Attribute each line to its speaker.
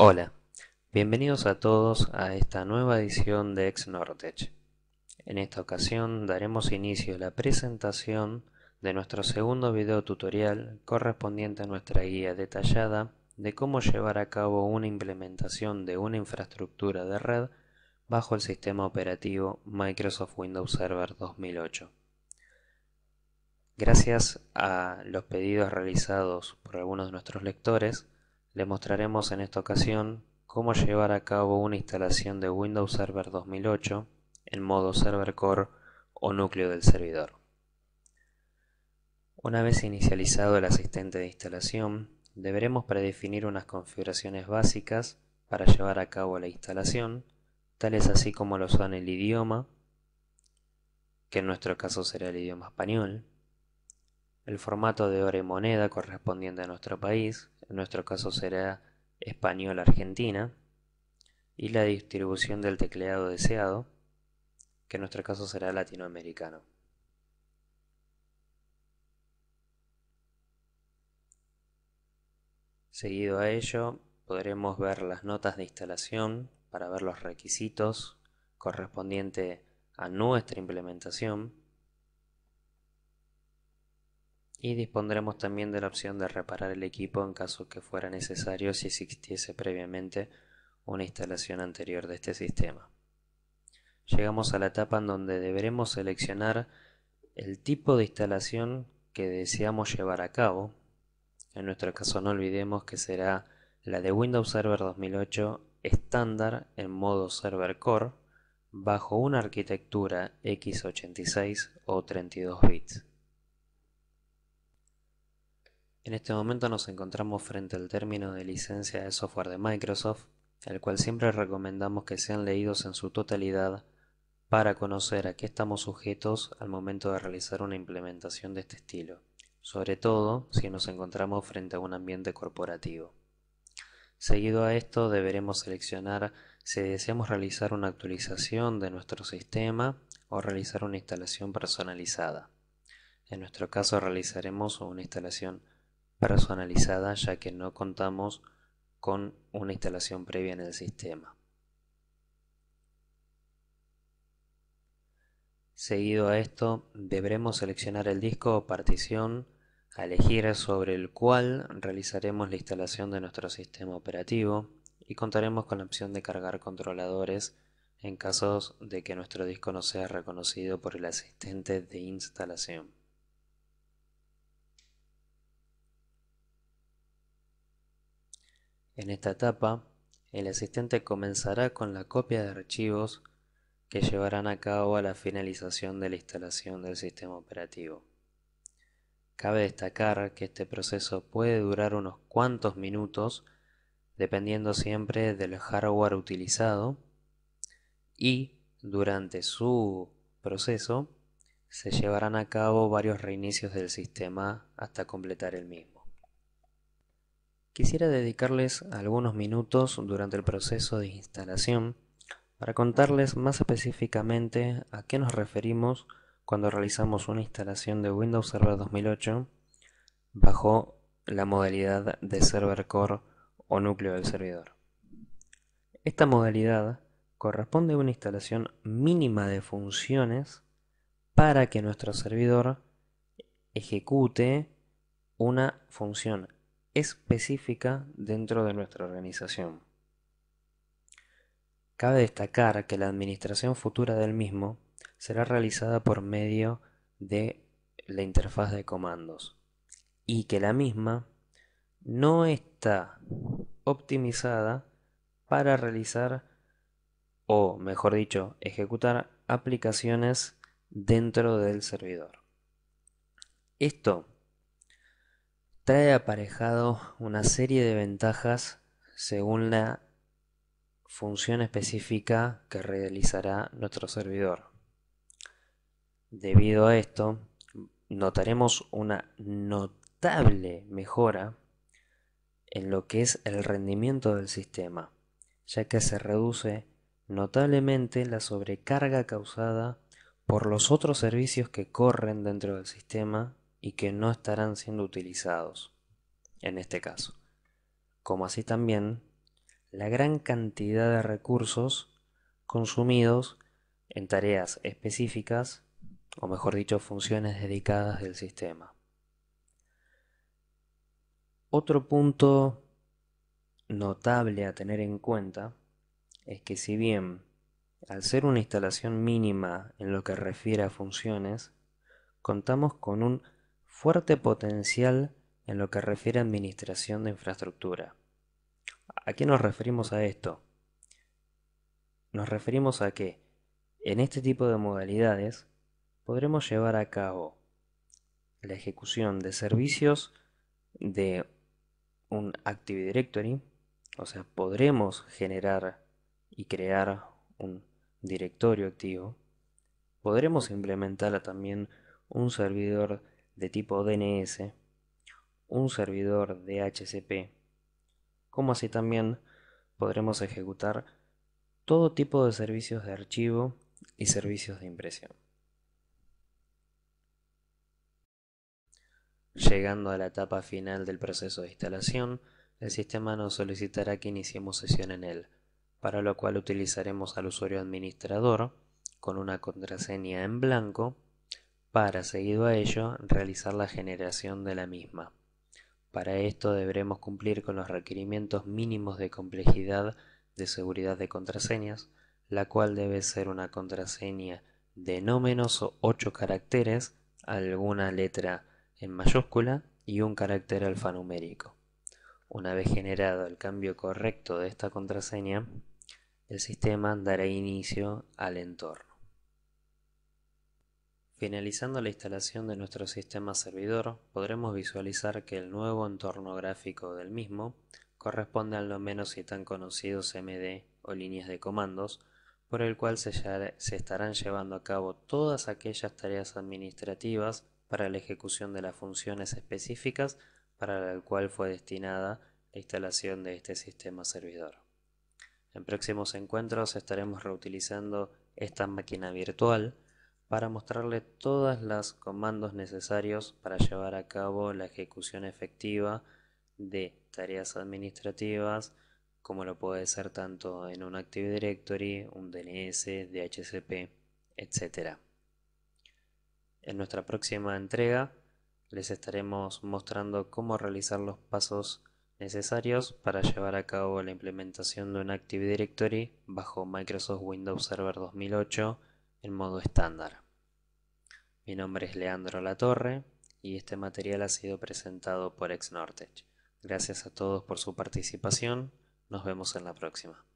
Speaker 1: Hola, bienvenidos a todos a esta nueva edición de Ex Nortech. En esta ocasión daremos inicio a la presentación de nuestro segundo video tutorial correspondiente a nuestra guía detallada de cómo llevar a cabo una implementación de una infraestructura de red bajo el sistema operativo Microsoft Windows Server 2008. Gracias a los pedidos realizados por algunos de nuestros lectores, le mostraremos en esta ocasión cómo llevar a cabo una instalación de Windows Server 2008 en modo Server Core o núcleo del servidor. Una vez inicializado el asistente de instalación, deberemos predefinir unas configuraciones básicas para llevar a cabo la instalación, tales así como lo son el idioma, que en nuestro caso será el idioma español, el formato de hora y moneda correspondiente a nuestro país, en nuestro caso será español-argentina, y la distribución del tecleado deseado, que en nuestro caso será latinoamericano. Seguido a ello, podremos ver las notas de instalación para ver los requisitos correspondientes a nuestra implementación y dispondremos también de la opción de reparar el equipo en caso que fuera necesario si existiese previamente una instalación anterior de este sistema. Llegamos a la etapa en donde deberemos seleccionar el tipo de instalación que deseamos llevar a cabo. En nuestro caso no olvidemos que será la de Windows Server 2008 estándar en modo Server Core bajo una arquitectura x86 o 32 bits. En este momento nos encontramos frente al término de licencia de software de Microsoft, el cual siempre recomendamos que sean leídos en su totalidad para conocer a qué estamos sujetos al momento de realizar una implementación de este estilo, sobre todo si nos encontramos frente a un ambiente corporativo. Seguido a esto deberemos seleccionar si deseamos realizar una actualización de nuestro sistema o realizar una instalación personalizada. En nuestro caso realizaremos una instalación personalizada personalizada ya que no contamos con una instalación previa en el sistema. Seguido a esto, deberemos seleccionar el disco o partición a elegir sobre el cual realizaremos la instalación de nuestro sistema operativo y contaremos con la opción de cargar controladores en casos de que nuestro disco no sea reconocido por el asistente de instalación. En esta etapa, el asistente comenzará con la copia de archivos que llevarán a cabo a la finalización de la instalación del sistema operativo. Cabe destacar que este proceso puede durar unos cuantos minutos dependiendo siempre del hardware utilizado y durante su proceso se llevarán a cabo varios reinicios del sistema hasta completar el mismo. Quisiera dedicarles algunos minutos durante el proceso de instalación para contarles más específicamente a qué nos referimos cuando realizamos una instalación de Windows Server 2008 bajo la modalidad de Server Core o núcleo del servidor. Esta modalidad corresponde a una instalación mínima de funciones para que nuestro servidor ejecute una función específica dentro de nuestra organización. Cabe destacar que la administración futura del mismo será realizada por medio de la interfaz de comandos y que la misma no está optimizada para realizar o, mejor dicho, ejecutar aplicaciones dentro del servidor. Esto trae aparejado una serie de ventajas según la función específica que realizará nuestro servidor. Debido a esto, notaremos una notable mejora en lo que es el rendimiento del sistema, ya que se reduce notablemente la sobrecarga causada por los otros servicios que corren dentro del sistema y que no estarán siendo utilizados, en este caso, como así también la gran cantidad de recursos consumidos en tareas específicas, o mejor dicho, funciones dedicadas del sistema. Otro punto notable a tener en cuenta es que si bien al ser una instalación mínima en lo que refiere a funciones, contamos con un Fuerte potencial en lo que refiere a administración de infraestructura. ¿A qué nos referimos a esto? Nos referimos a que en este tipo de modalidades podremos llevar a cabo la ejecución de servicios de un Active Directory, o sea, podremos generar y crear un directorio activo. Podremos implementar también un servidor de tipo DNS, un servidor DHCP, como así también podremos ejecutar todo tipo de servicios de archivo y servicios de impresión. Llegando a la etapa final del proceso de instalación, el sistema nos solicitará que iniciemos sesión en él, para lo cual utilizaremos al usuario administrador con una contraseña en blanco para, seguido a ello, realizar la generación de la misma. Para esto deberemos cumplir con los requerimientos mínimos de complejidad de seguridad de contraseñas, la cual debe ser una contraseña de no menos 8 caracteres, alguna letra en mayúscula y un carácter alfanumérico. Una vez generado el cambio correcto de esta contraseña, el sistema dará inicio al entorno. Finalizando la instalación de nuestro sistema servidor, podremos visualizar que el nuevo entorno gráfico del mismo corresponde a al menos y tan conocidos CMD o líneas de comandos, por el cual se, se estarán llevando a cabo todas aquellas tareas administrativas para la ejecución de las funciones específicas para la cual fue destinada la instalación de este sistema servidor. En próximos encuentros estaremos reutilizando esta máquina virtual para mostrarle todas las comandos necesarios para llevar a cabo la ejecución efectiva de tareas administrativas como lo puede ser tanto en un Active Directory, un DNS, DHCP, etc. En nuestra próxima entrega les estaremos mostrando cómo realizar los pasos necesarios para llevar a cabo la implementación de un Active Directory bajo Microsoft Windows Server 2008 en modo estándar. Mi nombre es Leandro Latorre y este material ha sido presentado por Exnortech. Gracias a todos por su participación. Nos vemos en la próxima.